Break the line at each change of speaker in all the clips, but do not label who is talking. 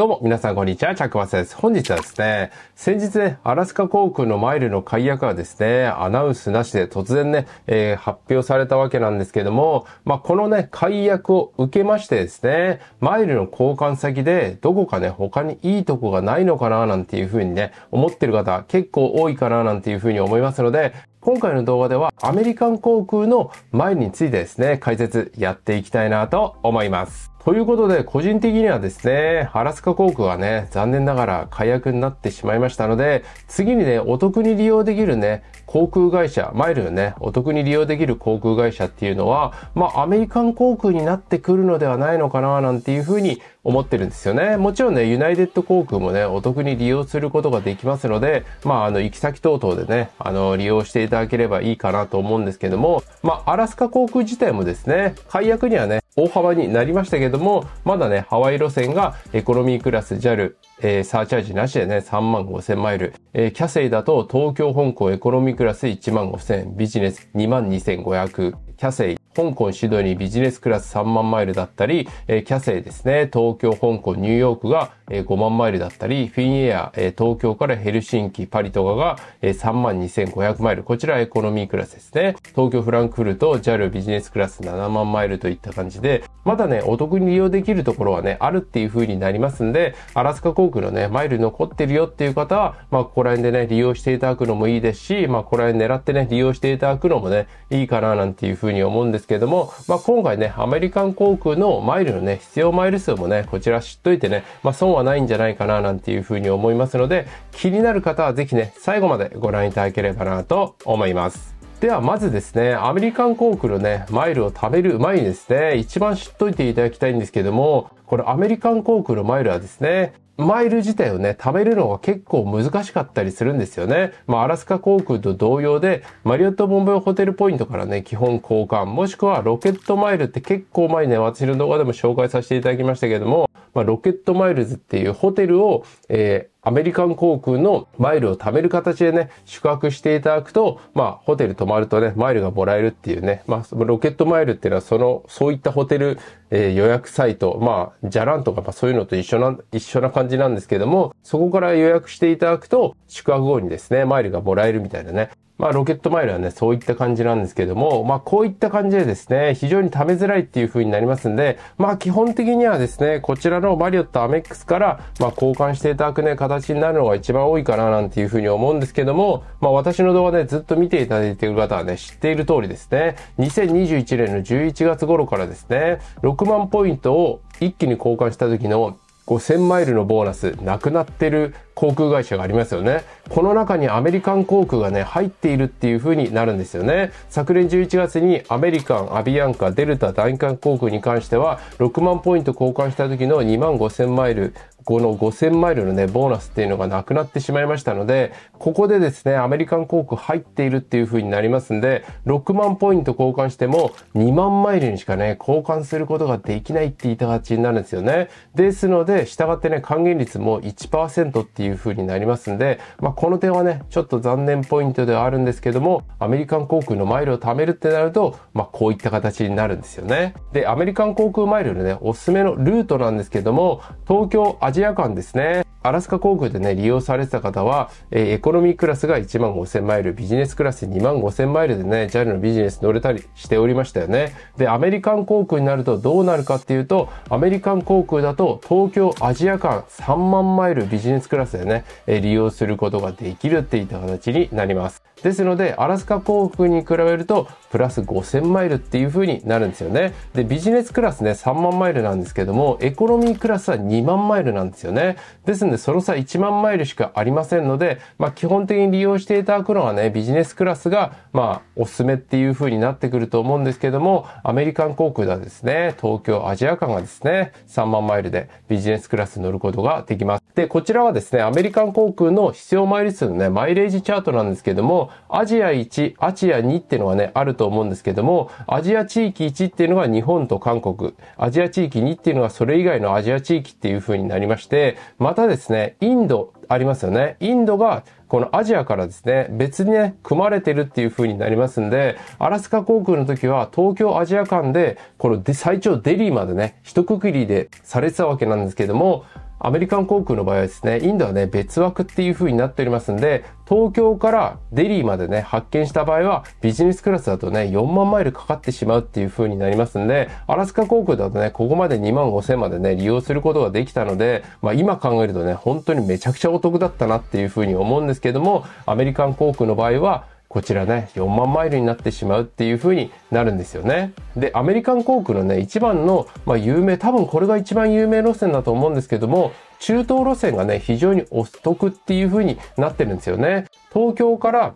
どうも、皆さん、こんにちは。チャックマスです。本日はですね、先日ね、アラスカ航空のマイルの解約がですね、アナウンスなしで突然ね、えー、発表されたわけなんですけども、まあ、このね、解約を受けましてですね、マイルの交換先で、どこかね、他にいいとこがないのかな、なんていうふうにね、思ってる方、結構多いかな、なんていうふうに思いますので、今回の動画ではアメリカン航空のマイルについてですね、解説やっていきたいなと思います。ということで、個人的にはですね、アラスカ航空はね、残念ながら解約になってしまいましたので、次にね、お得に利用できるね、航空会社、マイルのね、お得に利用できる航空会社っていうのは、まあ、アメリカン航空になってくるのではないのかな、なんていうふうに思ってるんですよね。もちろんね、ユナイテッド航空もね、お得に利用することができますので、まあ、あの、行き先等々でね、あの、利用していただければいいかなと思うんですけども、まあ、アラスカ航空自体もですね、解約にはね、大幅になりましたけども、まだね、ハワイ路線がエコノミークラス JAL、えー、サーチャージなしでね、3万5千マイル。えー、キャセイだと東京、香港エコノミークラス1万5千、ビジネス2万2500、キャセイ香港、シドニー、ビジネスクラス3万マイルだったり、えー、キャセイですね、東京、香港、ニューヨークが、えー、5万マイルだったり、フィンエア、えー、東京からヘルシンキ、パリとかが、えー、3万2500マイル。こちらエコノミークラスですね。東京、フランクフルト、ジャルビジネスクラス7万マイルといった感じで、まだね、お得に利用できるところはね、あるっていう風になりますんで、アラスカ航空のね、マイル残ってるよっていう方は、まあ、ここら辺でね、利用していただくのもいいですし、まあ、ここら辺狙ってね、利用していただくのもね、いいかななんていう風に思うんですですけれども、まあ、今回ね、アメリカン航空のマイルのね、必要マイル数もね、こちら知っといてね、まあ、損はないんじゃないかな、なんていうふうに思いますので、気になる方はぜひね、最後までご覧いただければなと思います。ではまずですね、アメリカン航空のね、マイルを食べる前にですね、一番知っといていただきたいんですけども、これアメリカン航空のマイルはですね、マイル自体をね、貯めるのが結構難しかったりするんですよね。まあ、アラスカ航空と同様で、マリオットボンベホテルポイントからね、基本交換、もしくはロケットマイルって結構前にね、私の動画でも紹介させていただきましたけれども、まあ、ロケットマイルズっていうホテルを、えーアメリカン航空のマイルを貯める形でね、宿泊していただくと、まあ、ホテル泊まるとね、マイルがもらえるっていうね、まあ、ロケットマイルっていうのは、その、そういったホテルえ予約サイト、まあ、じゃらんとか、まあ、そういうのと一緒な、一緒な感じなんですけども、そこから予約していただくと、宿泊後にですね、マイルがもらえるみたいなね、まあ、ロケットマイルはね、そういった感じなんですけども、まあ、こういった感じでですね、非常に溜めづらいっていう風になりますんで、まあ、基本的にはですね、こちらのマリオットアメックスから、まあ、交換していただくね、形になるのが一番多いかな、なんていう風に思うんですけども、まあ、私の動画でずっと見ていただいている方はね、知っている通りですね、2021年の11月頃からですね、6万ポイントを一気に交換した時の5000マイルのボーナスなくなってる航空会社がありますよね。この中にアメリカン航空がね、入っているっていう風になるんですよね。昨年11月にアメリカン、アビアンカ、デルタ、大韓航空に関しては、6万ポイント交換した時の2万5000マイルこの5000マイルのね、ボーナスっていうのがなくなってしまいましたので、ここでですね、アメリカン航空入っているっていう風になりますんで、6万ポイント交換しても2万マイルにしかね、交換することができないって言いた形になるんですよね。ですので、従ってね、還元率も1%っていう風になりますんで、まあ、この点はね、ちょっと残念ポイントではあるんですけども、アメリカン航空のマイルを貯めるってなると、まあ、こういった形になるんですよね。で、アメリカン航空マイルのね、おすすめのルートなんですけども、東京、アジア間ですね。アラスカ航空でね、利用されてた方は、えー、エコノミークラスが1万5000マイル、ビジネスクラス2万5000マイルでね、JAL のビジネス乗れたりしておりましたよね。で、アメリカン航空になるとどうなるかっていうと、アメリカン航空だと東京アジア間3万マイルビジネスクラスでね、えー、利用することができるっていった形になります。ですので、アラスカ航空に比べると、プラス5000マイルっていう風になるんですよね。で、ビジネスクラスね、3万マイルなんですけども、エコノミークラスは2万マイルなんですよね。ですので、その差1万マイルしかありませんので、まあ、基本的に利用していただくのはね、ビジネスクラスが、まあ、おすすめっていう風になってくると思うんですけども、アメリカン航空ではですね、東京アジア間がですね、3万マイルでビジネスクラス乗ることができます。で、こちらはですね、アメリカン航空の必要マイル数のね、マイレージチャートなんですけども、アジア1、アジア2っていうのがね、あると思うんですけども、アジア地域1っていうのが日本と韓国、アジア地域2っていうのがそれ以外のアジア地域っていう風になりまして、またですね、インドありますよね。インドがこのアジアからですね、別にね、組まれてるっていう風になりますんで、アラスカ航空の時は東京アジア間で、この最長デリーまでね、一区切りでされてたわけなんですけども、アメリカン航空の場合はですね、インドはね、別枠っていう風になっておりますんで、東京からデリーまでね、発見した場合は、ビジネスクラスだとね、4万マイルかかってしまうっていう風になりますんで、アラスカ航空だとね、ここまで2万5千までね、利用することができたので、まあ今考えるとね、本当にめちゃくちゃお得だったなっていう風に思うんですけども、アメリカン航空の場合は、こちらね、4万マイルになってしまうっていう風になるんですよね。で、アメリカン航空のね、一番の、まあ、有名、多分これが一番有名路線だと思うんですけども、中東路線がね、非常にお得っていう風になってるんですよね。東京から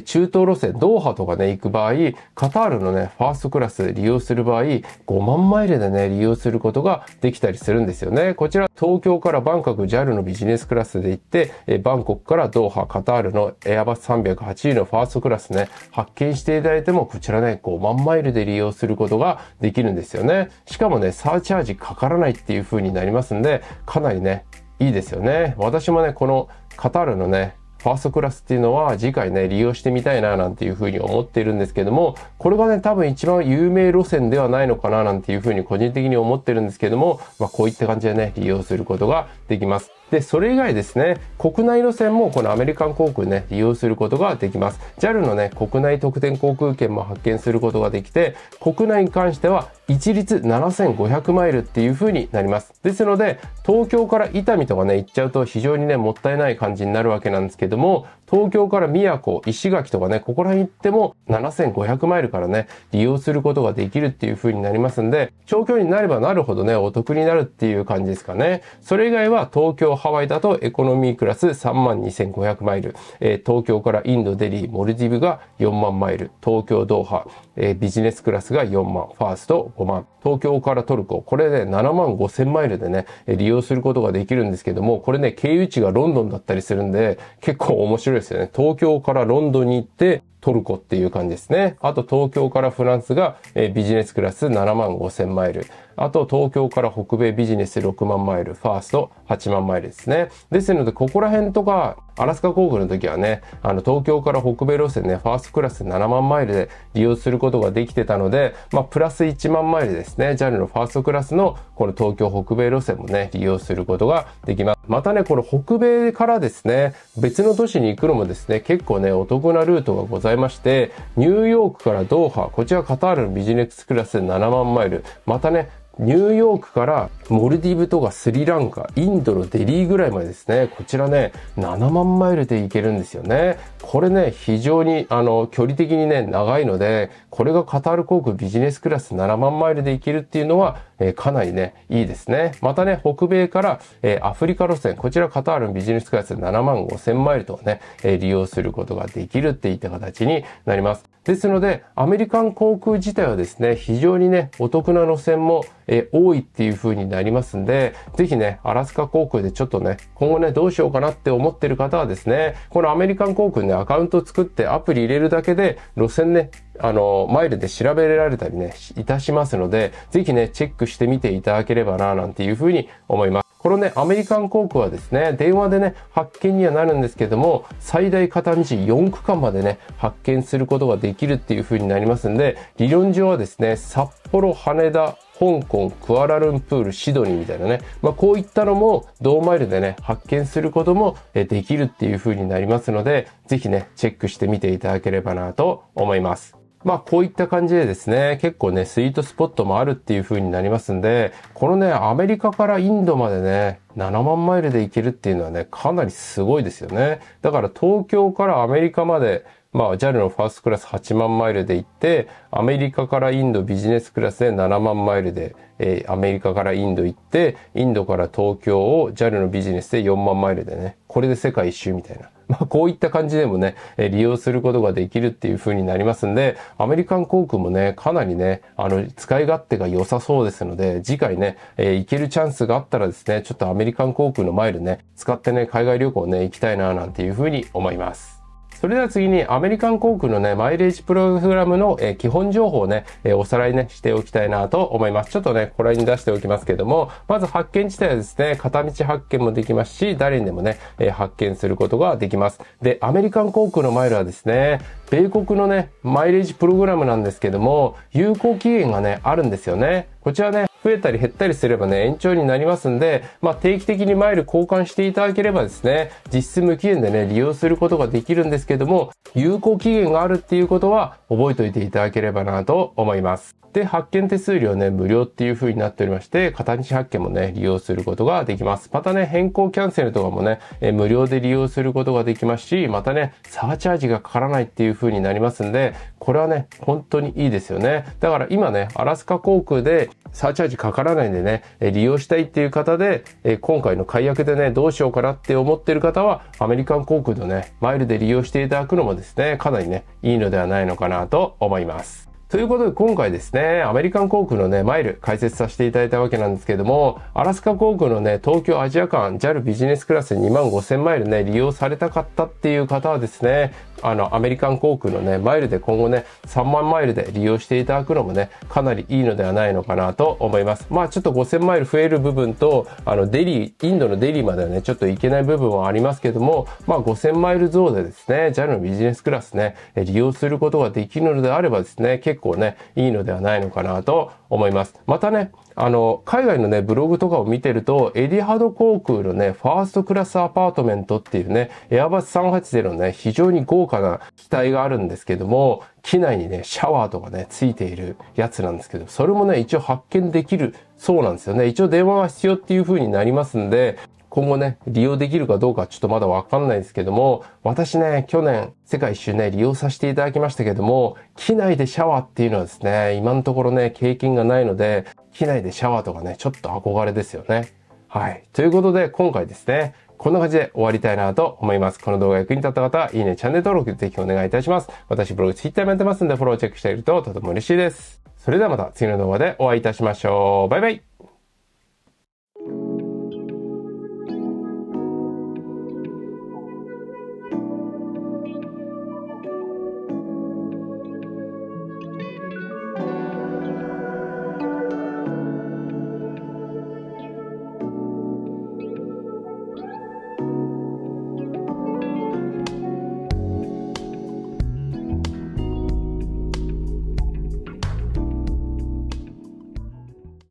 中東路線、ドーハとかね、行く場合、カタールのね、ファーストクラス利用する場合、5万マイルでね、利用することができたりするんですよね。こちら、東京からバンコク JAL のビジネスクラスで行って、えバンコクからドーハ、カタールのエアバス3 0 8のファーストクラスね、発見していただいても、こちらね、5万マイルで利用することができるんですよね。しかもね、サーチャージかからないっていう風になりますんで、かなりね、いいですよね。私もね、このカタールのね、ファーストクラスっていうのは次回ね、利用してみたいななんていうふうに思っているんですけども、これがね、多分一番有名路線ではないのかななんていうふうに個人的に思ってるんですけども、まあこういった感じでね、利用することができます。で、それ以外ですね、国内路線もこのアメリカン航空ね、利用することができます。JAL のね、国内特典航空券も発券することができて、国内に関しては一律7500マイルっていう風になります。ですので、東京から伊丹とかね、行っちゃうと非常にね、もったいない感じになるわけなんですけども、東京から宮古、石垣とかね、ここら辺行っても7500マイルからね、利用することができるっていう風になりますんで、長距離になればなるほどね、お得になるっていう感じですかね。それ以外は東京、ハワイだとエコノミークラス32,500マイル、えー、東京からインド、デリー、モルディブが4万マイル、東京、ドーハ、えー、ビジネスクラスが4万、ファースト5万、東京からトルコ、これで、ね、7万5千マイルでね、利用することができるんですけども、これね、経由地がロンドンだったりするんで、結構面白いですよね。東京からロンドンに行って、トルコっていう感じですね。あと東京からフランスが、えビジネスクラス7万5千マイル。あと東京から北米ビジネス6万マイル、ファースト8万マイルですね。ですので、ここら辺とか、アラスカ航空の時はね、あの、東京から北米路線ね、ファーストクラス7万マイルで利用することができてたので、まあ、プラス1万マイルですね、JAL のファーストクラスのこの東京北米路線もね、利用することができます。またね、この北米からですね、別の都市に行くのもですね、結構ね、お得なルートがございまして、ニューヨークからドーハ、こちらカタールのビジネスクラス7万マイル、またね、ニューヨークからモルディブとかスリランカ、インドのデリーぐらいまでですね、こちらね、7万マイルで行けるんですよね。これね、非常に、あの、距離的にね、長いので、これがカタール航空ビジネスクラス7万マイルで行けるっていうのは、えー、かなりね、いいですね。またね、北米から、えー、アフリカ路線、こちらカタールのビジネスクラス7万5千マイルとね、えー、利用することができるっていった形になります。ですので、アメリカン航空自体はですね、非常にね、お得な路線も、え多いっていう風になりますんで、ぜひね、アラスカ航空でちょっとね、今後ね、どうしようかなって思ってる方はですね、このアメリカン航空ね、アカウント作ってアプリ入れるだけで、路線ね、あの、マイルで調べられたりね、いたしますので、ぜひね、チェックしてみていただければな、なんていう風に思います。このね、アメリカン航空はですね、電話でね、発見にはなるんですけども、最大片道4区間までね、発見することができるっていう風になりますんで、理論上はですね、札幌、羽田、香港、クアラルンプール、シドニーみたいなね、まあ、こういったのも、同マイルでね、発見することもできるっていう風になりますので、ぜひね、チェックしてみていただければなと思います。まあこういった感じでですね、結構ね、スイートスポットもあるっていう風になりますんで、このね、アメリカからインドまでね、7万マイルで行けるっていうのはね、かなりすごいですよね。だから東京からアメリカまで、まあ JAL のファーストクラス8万マイルで行って、アメリカからインドビジネスクラスで7万マイルで、えー、アメリカからインド行って、インドから東京を JAL のビジネスで4万マイルでね、これで世界一周みたいな。まあ、こういった感じでもね、利用することができるっていう風になりますんで、アメリカン航空もね、かなりね、あの、使い勝手が良さそうですので、次回ね、えー、行けるチャンスがあったらですね、ちょっとアメリカン航空のマイルね、使ってね、海外旅行ね、行きたいな、なんていう風に思います。それでは次にアメリカン航空のね、マイレージプログラムの、え基本情報をね、えおさらいね、しておきたいなと思います。ちょっとね、これに出しておきますけども、まず発見自体はですね、片道発見もできますし、誰にでもね、え発見することができます。で、アメリカン航空のマイルはですね、米国のね、マイレージプログラムなんですけども、有効期限がね、あるんですよね。こちらね、増えたり減ったりすればね、延長になりますんで、まあ、定期的にマイル交換していただければですね、実質無期限でね、利用することができるんですけども、有効期限があるっていうことは覚えておいていただければなと思います。で、発券手数料ね、無料っていう風になっておりまして、片道発券もね、利用することができます。またね、変更キャンセルとかもね、え無料で利用することができますし、またね、サーチャージがかからないっていう風になりますんで、これはね、本当にいいですよね。だから今ね、アラスカ航空でサーチャージかからないんでね、利用したいっていう方で、今回の解約でね、どうしようかなって思ってる方は、アメリカン航空のね、マイルで利用していただくのもですね、かなりね、いいのではないのかなと思います。ということで今回ですね、アメリカン航空のね、マイル解説させていただいたわけなんですけども、アラスカ航空のね、東京アジア間 JAL ビジネスクラス2万5000マイルね、利用されたかったっていう方はですね、あの、アメリカン航空のね、マイルで今後ね、3万マイルで利用していただくのもね、かなりいいのではないのかなと思います。まあ、ちょっと5000マイル増える部分と、あの、デリー、インドのデリーまではね、ちょっと行けない部分はありますけども、まあ、5000マイル増でですね、JAL のビジネスクラスね、利用することができるのであればですね、結構ね、いいのではないのかなと思います。またね、あの、海外のね、ブログとかを見てると、エディハド航空のね、ファーストクラスアパートメントっていうね、エアバス380のね、非常に豪華な機体があるんですけども、機内にね、シャワーとかね、ついているやつなんですけど、それもね、一応発見できるそうなんですよね。一応電話が必要っていう風になりますんで、今後ね、利用できるかどうかちょっとまだわかんないですけども、私ね、去年、世界一周ね、利用させていただきましたけども、機内でシャワーっていうのはですね、今のところね、経験がないので、機内でシャワーとかね、ちょっと憧れですよね。はい。ということで、今回ですね、こんな感じで終わりたいなと思います。この動画役に立った方は、いいね、チャンネル登録ぜひお願いいたします。私、ブログ、ツイッターもやってますんで、フォローチェックしているととても嬉しいです。それではまた次の動画でお会いいたしましょう。バイバイ